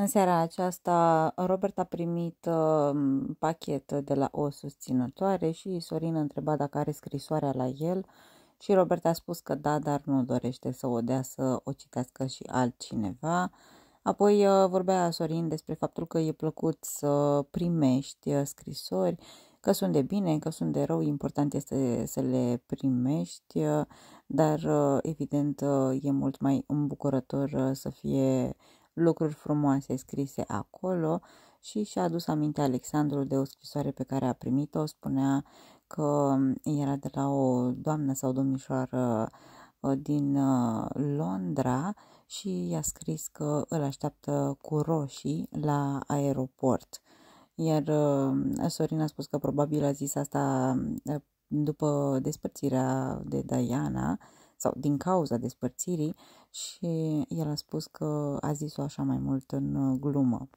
În seara aceasta, Robert a primit uh, pachet de la o susținătoare și Sorin a întrebat dacă are scrisoarea la el și Robert a spus că da, dar nu dorește să o dea să o citească și altcineva. Apoi uh, vorbea Sorin despre faptul că e plăcut să primești uh, scrisori, că sunt de bine, că sunt de rău, important este să le primești, uh, dar uh, evident uh, e mult mai îmbucurător uh, să fie lucruri frumoase scrise acolo și și-a adus aminte Alexandru de o scrisoare pe care a primit-o, spunea că mm, era de la o doamnă sau domnișoară ă, din ă, Londra și i-a scris că îl așteaptă cu roșii la aeroport. Iar ă, Sorin a spus că probabil a zis asta după despărțirea de Diana, sau din cauza despărțirii și el a spus că a zis-o așa mai mult în uh, glumă,